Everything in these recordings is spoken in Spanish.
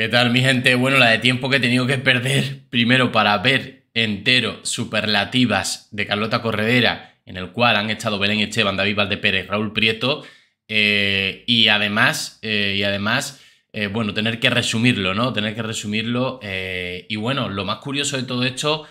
¿Qué tal mi gente? Bueno, la de tiempo que he tenido que perder primero para ver entero Superlativas de Carlota Corredera, en el cual han estado Belén Esteban, David Valdepérez, Raúl Prieto, eh, y además, eh, y además eh, bueno, tener que resumirlo, ¿no? Tener que resumirlo. y bueno, lo más curioso de todo esto,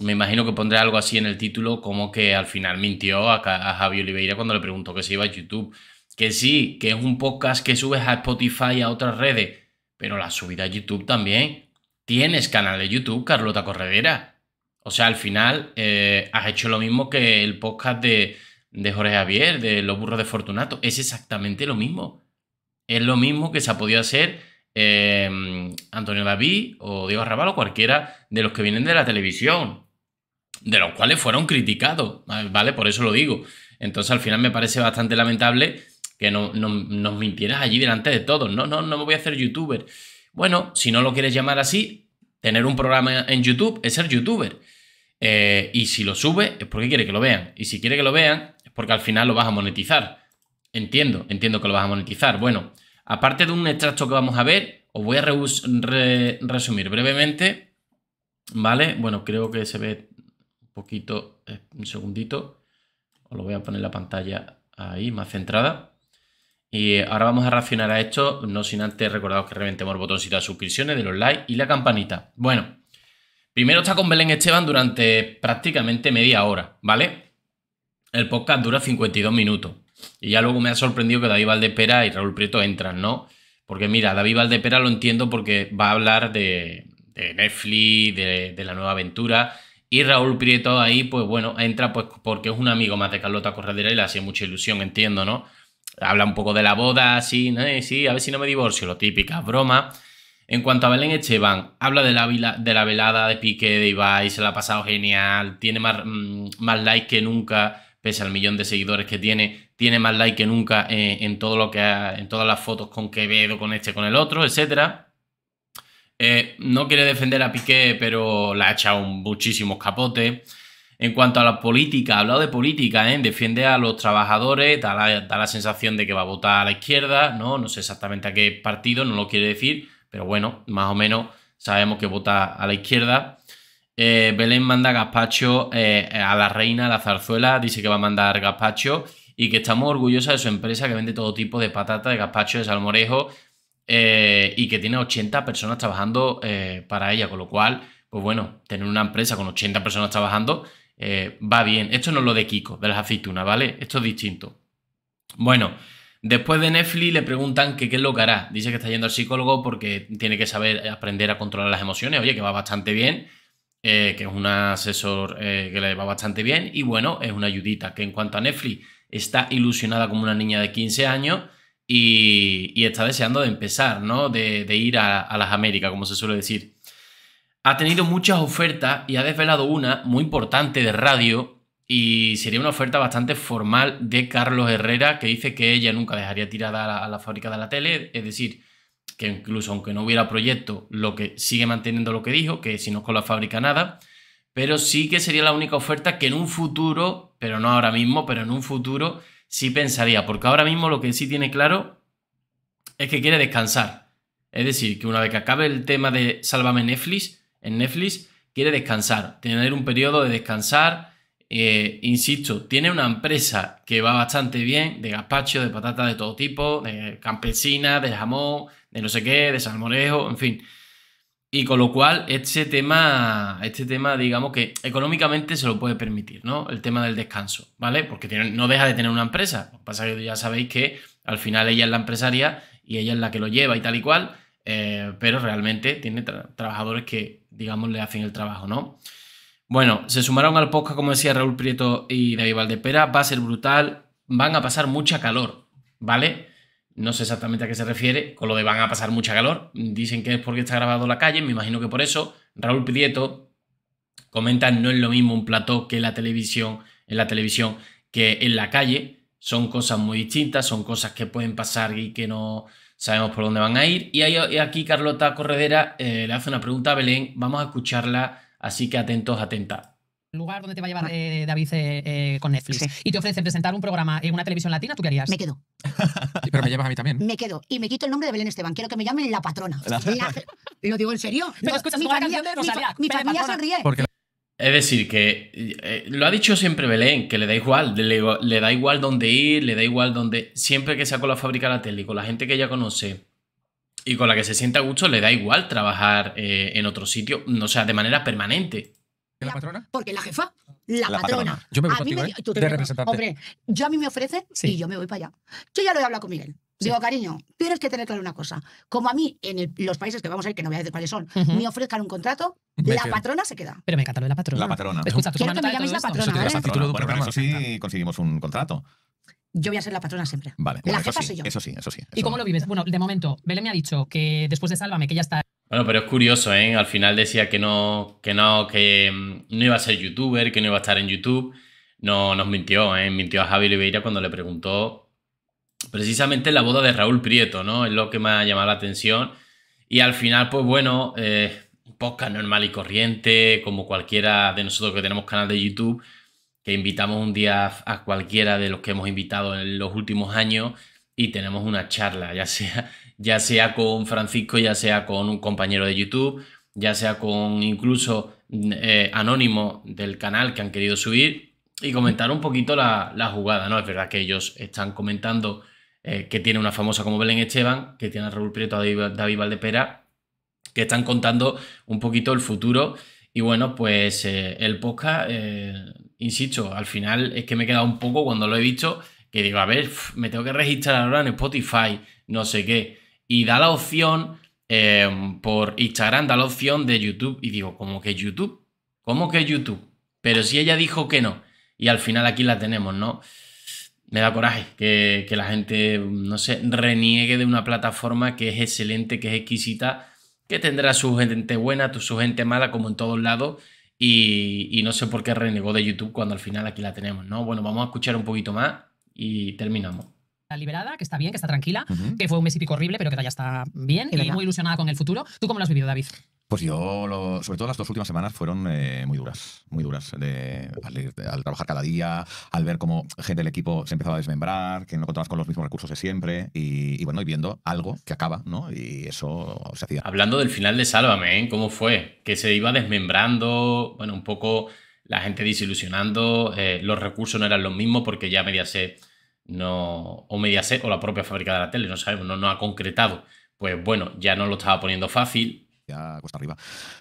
me imagino que pondré algo así en el título, como que al final mintió a, a Javi Oliveira cuando le preguntó que se iba a YouTube. Que sí, que es un podcast que subes a Spotify y a otras redes pero la subida a YouTube también. Tienes canal de YouTube, Carlota Corredera. O sea, al final eh, has hecho lo mismo que el podcast de, Jorge Javier, de Los Burros de Fortunato. Es exactamente lo mismo. Es lo mismo que se ha podido hacer eh, Antonio David o Diego Arrabal o cualquiera de los que vienen de la televisión, de los cuales fueron criticados, ah, ¿vale? Por eso lo digo. Entonces al final me parece bastante lamentable que no, nos mintieras allí delante de todos. No, no, no me voy a hacer youtuber. Bueno, si no lo quieres llamar así, tener un programa en YouTube es ser youtuber. Eh, y si lo sube, es porque quiere que lo vean. Y si quiere que lo vean, es porque al final lo vas a monetizar. Entiendo, entiendo que lo vas a monetizar. Bueno, aparte de un extracto que vamos a ver, os voy a resumir brevemente. ¿Vale? Bueno, creo que se ve un poquito, eh, un segundito. Os lo voy a poner en la pantalla ahí, más centrada. Y ahora vamos a reaccionar a esto, no sin antes recordaros que reventemos el botoncito de suscripciones, de los likes y la campanita. Bueno, primero está con Belén Esteban durante prácticamente media hora, ¿vale? El podcast dura 52 minutos. Y ya luego me ha sorprendido que David Valdepera y Raúl Prieto entran, ¿no? Porque mira, David Valdepera lo entiendo porque va a hablar de, Netflix, de, la nueva aventura, y Raúl Prieto ahí, pues bueno, entra pues porque es un amigo más de Carlota Corredera y le hacía mucha ilusión, entiendo, ¿no? habla un poco de la boda, así, sí, a ver si no me divorcio, lo típica, broma. En cuanto a Belén Esteban, habla de la, de la velada de Piqué de Ibai, se la ha pasado genial, tiene más, mm, más likes que nunca, pese al millón de seguidores que tiene, tiene más likes que nunca eh, en, todo lo que ha, en todas las fotos con Quevedo, con este, con el otro, etc. Eh, no quiere defender a Piqué, pero la ha echado muchísimos capotes. En cuanto a la política, ha hablado de política, ¿eh? defiende a los trabajadores, da la, sensación de que va a votar a la izquierda, ¿no? No sé exactamente a qué partido, no lo quiere decir, pero bueno, más o menos sabemos que vota a la izquierda. Eh, Belén manda gazpacho eh, a la reina, a la zarzuela, dice que va a mandar gazpacho y que está muy orgullosa de su empresa que vende todo tipo de patatas, de gazpacho, de salmorejo eh, y que tiene 80 personas trabajando para ella, con lo cual, pues bueno, tener una empresa con 80 personas trabajando eh, va bien. Esto no es lo de Kiko, de las aceitunas, ¿vale? Esto es distinto. Bueno, después de Netflix le preguntan que qué es lo que hará. Dice que está yendo al psicólogo porque tiene que saber aprender a controlar las emociones. Oye, que va bastante bien, eh, que es un asesor eh, que le va bastante bien. Y bueno, es una ayudita que en cuanto a Netflix está ilusionada como una niña de 15 años. Y, está deseando de empezar, ¿no? De, ir a, a las Américas, como se suele decir ha tenido muchas ofertas y ha desvelado una muy importante de radio y sería una oferta bastante formal de Carlos Herrera que dice que ella nunca dejaría tirada a la, fábrica de la tele, es decir, que incluso aunque no hubiera proyecto, lo que sigue manteniendo lo que dijo, que si no es con la fábrica nada, pero sí que sería la única oferta que en un futuro, pero no ahora mismo, pero en un futuro sí pensaría, porque ahora mismo lo que sí tiene claro es que quiere descansar. Es decir, que una vez que acabe el tema de Sálvame Netflix, en Netflix, quiere descansar, tener un periodo de descansar. Eh, insisto, tiene una empresa que va bastante bien, de gazpacho, de patatas de todo tipo, de campesina, de jamón, de no sé qué, de salmorejo, en fin. Y con lo cual, este tema, este tema, digamos que económicamente se lo puede permitir, ¿no? El tema del descanso, ¿vale? Porque no deja de tener una empresa. Lo que pasa es que ya sabéis que al final ella es la empresaria y ella es la que lo lleva y tal y cual, eh, pero realmente tiene trabajadores que digamos, le hacen el trabajo, ¿no? Bueno, se sumaron al podcast, como decía Raúl Prieto y David Valdepera, va a ser brutal, van a pasar mucha calor, ¿vale? No sé exactamente a qué se refiere con lo de van a pasar mucha calor. Dicen que es porque está grabado la calle, me imagino que por eso. Raúl Prieto comenta no es lo mismo un plató que la televisión, en la televisión que en la calle. Son cosas muy distintas, son cosas que pueden pasar y que no, sabemos por dónde van a ir. Y, aquí Carlota Corredera eh, le hace una pregunta a Belén, vamos a escucharla, así que atentos, atenta. lugar donde te va a llevar eh, David eh, con Netflix sí. y te ofrecen presentar un programa en una televisión latina, ¿tú qué harías? Me quedo. Pero me llevas a mí también. Me quedo y me quito el nombre de Belén Esteban. Quiero que me llamen la patrona. La... Lo digo en serio. escuchas mi familia, canción de Mi, sonríe. Es decir, que eh, lo ha dicho siempre Belén, que le da igual, le, da igual dónde ir, le da igual dónde. Siempre que sea con la fábrica la tele, con la gente que ella conoce y con la que se sienta a gusto, le da igual trabajar eh, en otro sitio, o sea, de manera permanente. ¿La patrona? Porque la jefa, la, patrona. Yo me voy a mí me, ¿eh? Hombre, yo a mí me ofrece y yo me voy para allá. Yo ya lo he hablado con Miguel. Digo, cariño, tienes que tener claro una cosa. Como a mí, en los países que vamos a ir, que no voy a decir cuáles son, me ofrezcan un contrato, la patrona se queda. Pero me encanta lo de la patrona. La patrona. Escucha, tú Quiero que me ¿eh? la patrona. Bueno, pero sí conseguimos un contrato. Yo voy a ser la patrona siempre. Vale. La jefa soy yo. Eso sí, eso sí. ¿Y cómo lo vives? Bueno, de momento, Belén me ha dicho que después de Sálvame, que ya está... Bueno, pero es curioso, ¿eh? Al final decía que no, que no, que mm, no iba a ser youtuber, que no iba a estar en YouTube. No, nos mintió, ¿eh? Mintió a Javi Oliveira cuando le preguntó precisamente la boda de Raúl Prieto, ¿no? Es lo que me ha llamado la atención. Y al final, pues bueno, eh, podcast normal y corriente, como cualquiera de nosotros que tenemos canal de YouTube, que invitamos un día a cualquiera de los que hemos invitado en los últimos años y tenemos una charla, ya sea, ya sea con Francisco, ya sea con un compañero de YouTube, ya sea con incluso eh, anónimo del canal que han querido subir y comentar un poquito la, la jugada, ¿no? Es verdad que ellos están comentando eh, que tiene una famosa como Belén Esteban, que tiene a Raúl Prieto, a David Valdepera, que están contando un poquito el futuro. Y bueno, pues eh, el podcast, eh, insisto, al final es que me he quedado un poco cuando lo he dicho, que digo, a ver, me tengo que registrar ahora en Spotify, no sé qué. Y da la opción, por Instagram da la opción de YouTube. Y digo, ¿cómo que YouTube? ¿Cómo que YouTube? Pero si ella dijo que no. Y al final aquí la tenemos, ¿no? me da coraje que, la gente, no sé, reniegue de una plataforma que es excelente, que es exquisita, que tendrá su gente buena, su gente mala, como en todos lados. Y, y no sé por qué renegó de YouTube cuando al final aquí la tenemos, ¿no? Bueno, vamos a escuchar un poquito más y terminamos liberada, que está bien, que está tranquila, que fue un mes y pico horrible, pero que ya está bien y muy ilusionada con el futuro. ¿Tú cómo lo has vivido, David? Pues yo, sobre todo las dos últimas semanas fueron eh, muy duras, muy duras. De, al, trabajar cada día, al ver cómo gente del equipo se empezaba a desmembrar, que no contabas con los mismos recursos de siempre, y, bueno, y viendo algo que acaba, ¿no? Y eso se hacía. Hablando del final de Sálvame, ¿eh? ¿cómo fue? Que se iba desmembrando, bueno, un poco la gente desilusionando, eh, los recursos no eran los mismos porque ya Mediaset no, o Mediaset o la propia fábrica de la tele, no sabemos, no, no ha concretado. Pues bueno, ya no lo estaba poniendo fácil, ya cuesta arriba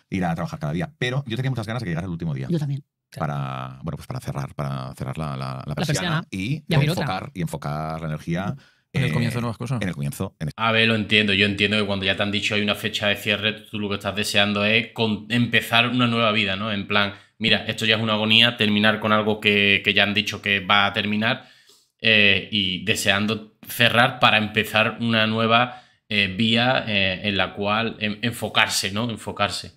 ir a trabajar cada día. Pero yo tenía muchas ganas de que llegara el último día. Yo también. Para, bueno, pues para cerrar, para cerrar la, la, persiana, y, enfocar, y enfocar la energía. En el eh, comienzo de nuevas cosas. En el comienzo. Este a ver, lo entiendo. Yo entiendo que cuando ya te han dicho hay una fecha de cierre, tú lo que estás deseando es empezar una nueva vida, ¿no? En plan, mira, esto ya es una agonía, terminar con algo que, ya han dicho que va a terminar eh, y deseando cerrar para empezar una nueva eh, vía eh, en la cual enfocarse, ¿no? Enfocarse.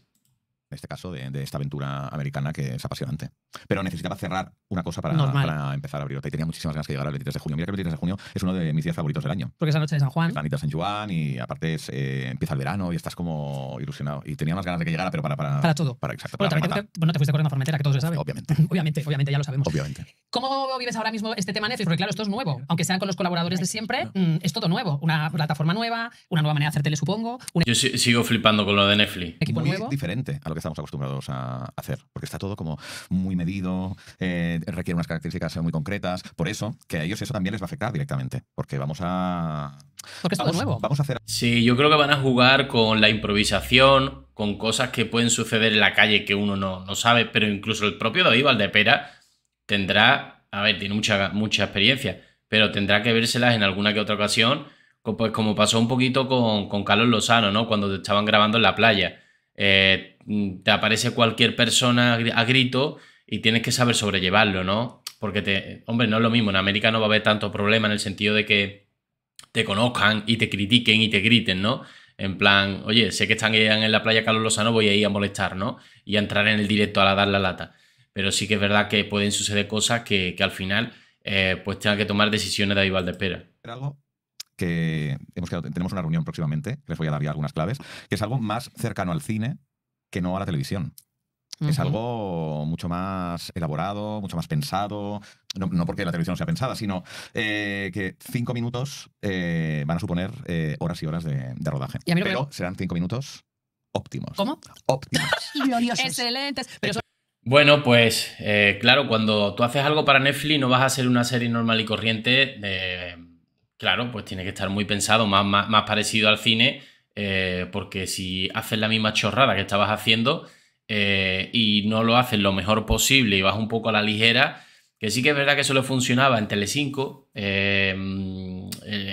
En este caso, de, esta aventura americana que es apasionante. Pero necesitaba cerrar una cosa para, empezar a abrir otra. Y tenía muchísimas ganas de llegar al 23 de junio. Mira que el 23 de junio es uno de mis días favoritos del año. Porque es la noche de San Juan. noche en San Juan y aparte es, eh, empieza el verano y estás como ilusionado. Y tenía más ganas de que llegara, pero para. Para, para todo. Para, exacto, bueno, para te, te, bueno, te fuiste corriendo a Formentera, que todo se sabe. Obviamente. obviamente, obviamente, ya lo sabemos. Obviamente. ¿Cómo vives ahora mismo este tema Netflix? Porque claro, esto es nuevo. Aunque sean con los colaboradores de siempre, mm, es todo nuevo. Una plataforma nueva, una nueva manera de hacer tele, supongo. Yo sigo flipando con lo de Netflix. Es muy diferente a lo que estamos acostumbrados a hacer. Porque está todo como muy medido, eh, requiere unas características eh, muy concretas. Por eso, que a ellos eso también les va a afectar directamente. Porque vamos a... Porque es todo nuevo. Vamos a hacer... Sí, yo creo que van a jugar con la improvisación, con cosas que pueden suceder en la calle que uno no, no sabe, pero incluso el propio David Valdepera tendrá, a ver, tiene mucha, mucha experiencia, pero tendrá que vérselas en alguna que otra ocasión, pues como pasó un poquito con, Carlos Lozano, ¿no? Cuando te estaban grabando en la playa. Eh, mm, te aparece cualquier persona a grito y tienes que saber sobrellevarlo, ¿no? Porque te, hombre, no es lo mismo, en América no va a haber tanto problema en el sentido de que te conozcan y te critiquen y te griten, ¿no? En plan, oye, sé que están en la playa Carlos Lozano, voy a ir a molestar, ¿no? Y a entrar en el directo a la dar la lata pero sí que es verdad que pueden suceder cosas que, al final eh, pues tengan que tomar decisiones de igual de espera. ¿Algo? que hemos tenemos una reunión próximamente, les voy a dar ya algunas claves, que es algo más cercano al cine que no a la televisión. Es algo mucho más elaborado, mucho más pensado, no, porque la televisión no sea pensada, sino eh, que cinco minutos eh, van a suponer horas y horas de, rodaje. Pero serán cinco minutos óptimos. ¿Cómo? Óptimos. Excelentes. Pero bueno, pues eh, claro, cuando tú haces algo para Netflix no vas a hacer una serie normal y corriente. Eh, claro, pues tiene que estar muy pensado, más, parecido al cine, eh, porque si haces la misma chorrada que estabas haciendo y no lo haces lo mejor posible y vas un poco a la ligera, que sí que es verdad que eso funcionaba en Telecinco, mm,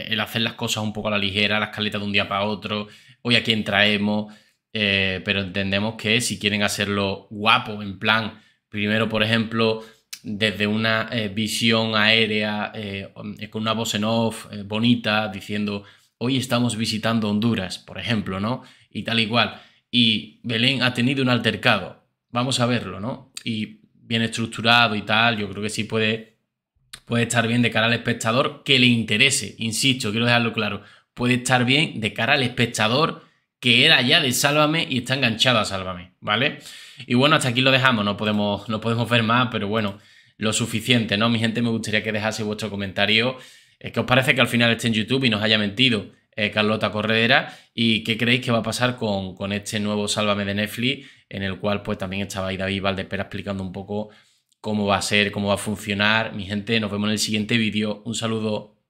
el hacer las cosas un poco a la ligera, las caletas de un día para otro, hoy a quién traemos eh, pero entendemos que si quieren hacerlo guapo, en plan, primero, por ejemplo, desde una eh, visión aérea, eh, um, con una voz en off bonita, diciendo, hoy estamos visitando Honduras, por ejemplo, ¿no? Y tal igual, Y Belén ha tenido un altercado, vamos a verlo, ¿no? Y bien estructurado y tal, yo creo que sí puede, puede estar bien de cara al espectador que le interese, insisto, quiero dejarlo claro, puede estar bien de cara al espectador que era ya de Sálvame y está enganchada a Sálvame, ¿vale? Y bueno, hasta aquí lo dejamos, no podemos, no podemos ver más, pero bueno, lo suficiente, ¿no? Mi gente, me gustaría que dejase vuestro comentario, es qué os parece que al final esté en YouTube y nos haya mentido eh, Carlota Corredera y qué creéis que va a pasar con, con este nuevo Sálvame de Netflix, en el cual pues también estaba ahí David Valdepera explicando un poco cómo va a ser, cómo va a funcionar. Mi gente, nos vemos en el siguiente vídeo. Un saludo.